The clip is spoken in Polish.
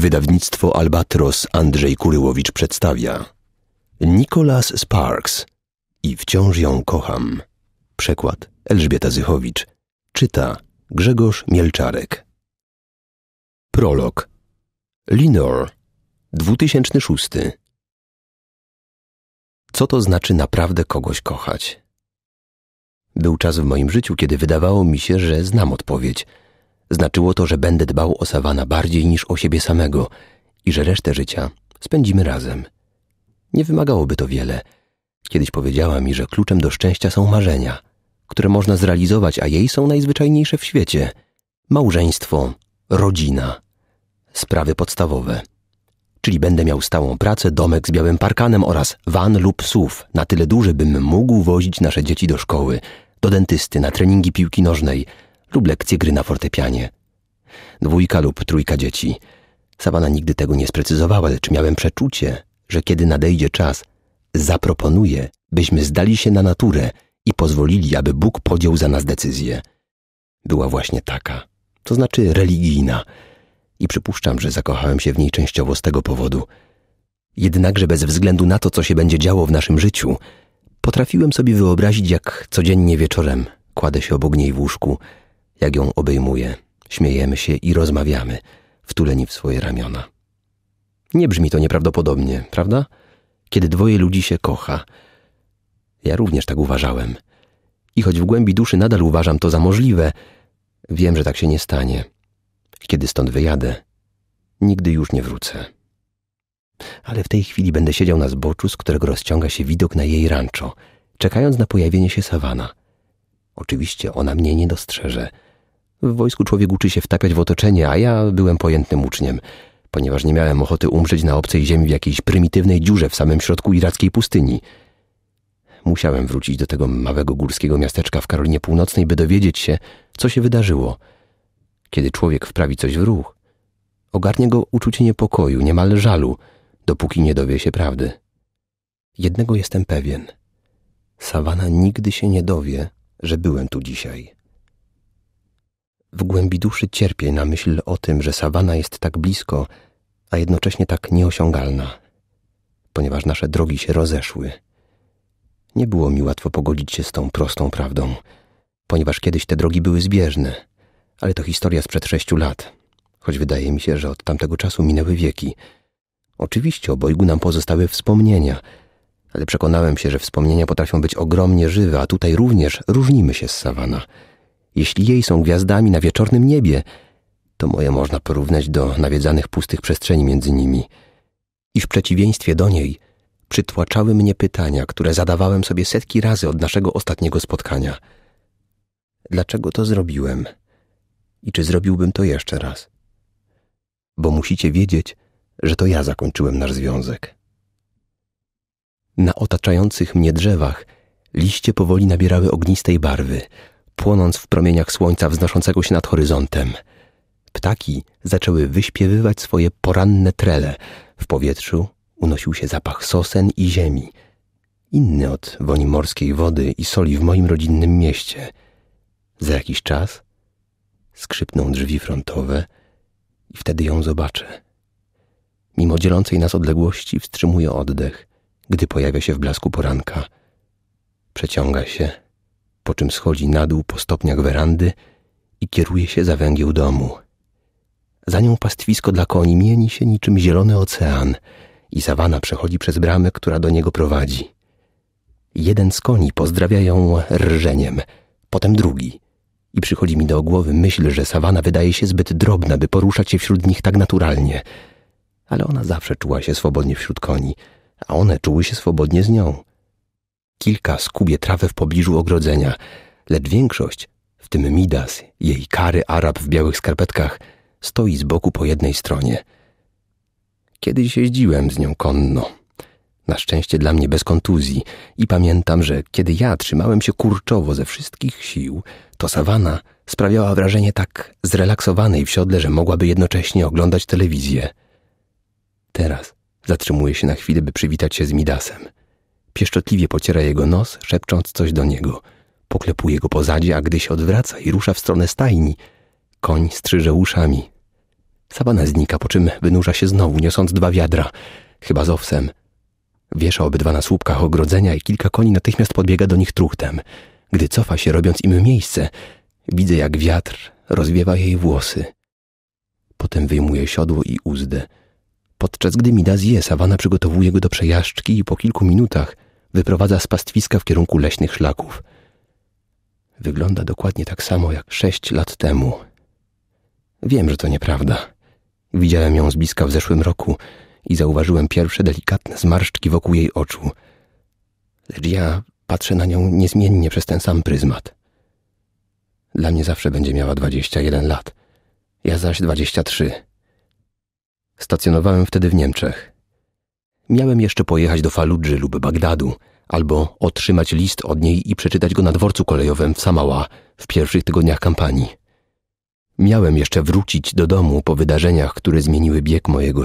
Wydawnictwo Albatros Andrzej Kuryłowicz przedstawia Nicholas Sparks i wciąż ją kocham. Przekład Elżbieta Zychowicz. Czyta Grzegorz Mielczarek. Prolog Linor 2006 Co to znaczy naprawdę kogoś kochać? Był czas w moim życiu, kiedy wydawało mi się, że znam odpowiedź – Znaczyło to, że będę dbał o Sawana bardziej niż o siebie samego i że resztę życia spędzimy razem. Nie wymagałoby to wiele. Kiedyś powiedziała mi, że kluczem do szczęścia są marzenia, które można zrealizować, a jej są najzwyczajniejsze w świecie. Małżeństwo, rodzina, sprawy podstawowe. Czyli będę miał stałą pracę, domek z białym parkanem oraz van lub SUV, na tyle duży, bym mógł wozić nasze dzieci do szkoły, do dentysty, na treningi piłki nożnej – lub lekcje gry na fortepianie. Dwójka lub trójka dzieci. Sabana nigdy tego nie sprecyzowała, lecz miałem przeczucie, że kiedy nadejdzie czas, zaproponuje, byśmy zdali się na naturę i pozwolili, aby Bóg podjął za nas decyzję. Była właśnie taka, to znaczy religijna. I przypuszczam, że zakochałem się w niej częściowo z tego powodu. Jednakże bez względu na to, co się będzie działo w naszym życiu, potrafiłem sobie wyobrazić, jak codziennie wieczorem kładę się obok niej w łóżku, jak ją obejmuje. Śmiejemy się i rozmawiamy, wtuleni w swoje ramiona. Nie brzmi to nieprawdopodobnie, prawda? Kiedy dwoje ludzi się kocha. Ja również tak uważałem. I choć w głębi duszy nadal uważam to za możliwe, wiem, że tak się nie stanie. Kiedy stąd wyjadę, nigdy już nie wrócę. Ale w tej chwili będę siedział na zboczu, z którego rozciąga się widok na jej rancho, czekając na pojawienie się Sawana. Oczywiście ona mnie nie dostrzeże – w wojsku człowiek uczy się wtapiać w otoczenie, a ja byłem pojętnym uczniem, ponieważ nie miałem ochoty umrzeć na obcej ziemi w jakiejś prymitywnej dziurze w samym środku irackiej pustyni. Musiałem wrócić do tego małego górskiego miasteczka w Karolinie Północnej, by dowiedzieć się, co się wydarzyło. Kiedy człowiek wprawi coś w ruch, ogarnie go uczucie niepokoju, niemal żalu, dopóki nie dowie się prawdy. Jednego jestem pewien. Sawana nigdy się nie dowie, że byłem tu dzisiaj głębi duszy cierpię na myśl o tym, że sawana jest tak blisko, a jednocześnie tak nieosiągalna, ponieważ nasze drogi się rozeszły. Nie było mi łatwo pogodzić się z tą prostą prawdą, ponieważ kiedyś te drogi były zbieżne, ale to historia sprzed sześciu lat, choć wydaje mi się, że od tamtego czasu minęły wieki. Oczywiście obojgu nam pozostały wspomnienia, ale przekonałem się, że wspomnienia potrafią być ogromnie żywe, a tutaj również różnimy się z Savana – jeśli jej są gwiazdami na wieczornym niebie, to moje można porównać do nawiedzanych pustych przestrzeni między nimi. I w przeciwieństwie do niej przytłaczały mnie pytania, które zadawałem sobie setki razy od naszego ostatniego spotkania. Dlaczego to zrobiłem? I czy zrobiłbym to jeszcze raz? Bo musicie wiedzieć, że to ja zakończyłem nasz związek. Na otaczających mnie drzewach liście powoli nabierały ognistej barwy – płonąc w promieniach słońca wznoszącego się nad horyzontem. Ptaki zaczęły wyśpiewywać swoje poranne trele. W powietrzu unosił się zapach sosen i ziemi, inny od woni morskiej wody i soli w moim rodzinnym mieście. Za jakiś czas skrzypną drzwi frontowe i wtedy ją zobaczę. Mimo dzielącej nas odległości wstrzymuje oddech, gdy pojawia się w blasku poranka. Przeciąga się po czym schodzi na dół po stopniach werandy i kieruje się za węgieł domu. Za nią pastwisko dla koni mieni się niczym zielony ocean i sawana przechodzi przez bramę, która do niego prowadzi. Jeden z koni pozdrawia ją rżeniem, potem drugi. I przychodzi mi do głowy myśl, że sawana wydaje się zbyt drobna, by poruszać się wśród nich tak naturalnie. Ale ona zawsze czuła się swobodnie wśród koni, a one czuły się swobodnie z nią kilka skubie trawę w pobliżu ogrodzenia, lecz większość, w tym Midas, jej kary Arab w białych skarpetkach, stoi z boku po jednej stronie. Kiedyś jeździłem z nią konno. Na szczęście dla mnie bez kontuzji i pamiętam, że kiedy ja trzymałem się kurczowo ze wszystkich sił, to sawana sprawiała wrażenie tak zrelaksowanej w siodle, że mogłaby jednocześnie oglądać telewizję. Teraz zatrzymuję się na chwilę, by przywitać się z Midasem pieszczotliwie pociera jego nos, szepcząc coś do niego. Poklepuje go po zadzie, a gdy się odwraca i rusza w stronę stajni, koń strzyże uszami. Sabana znika, po czym wynurza się znowu, niosąc dwa wiadra, chyba z owsem. Wiesza obydwa na słupkach ogrodzenia i kilka koni natychmiast podbiega do nich truchtem. Gdy cofa się, robiąc im miejsce, widzę jak wiatr rozwiewa jej włosy. Potem wyjmuje siodło i uzdę. Podczas gdy Mida zje, Sawana przygotowuje go do przejażdżki i po kilku minutach – wyprowadza z pastwiska w kierunku leśnych szlaków. Wygląda dokładnie tak samo jak sześć lat temu. Wiem, że to nieprawda. Widziałem ją z bliska w zeszłym roku i zauważyłem pierwsze delikatne zmarszczki wokół jej oczu. Lecz ja patrzę na nią niezmiennie przez ten sam pryzmat. Dla mnie zawsze będzie miała 21 lat, ja zaś 23. Stacjonowałem wtedy w Niemczech. Miałem jeszcze pojechać do Faludży lub Bagdadu, albo otrzymać list od niej i przeczytać go na dworcu kolejowym w Samała w pierwszych tygodniach kampanii. Miałem jeszcze wrócić do domu po wydarzeniach, które zmieniły bieg mojego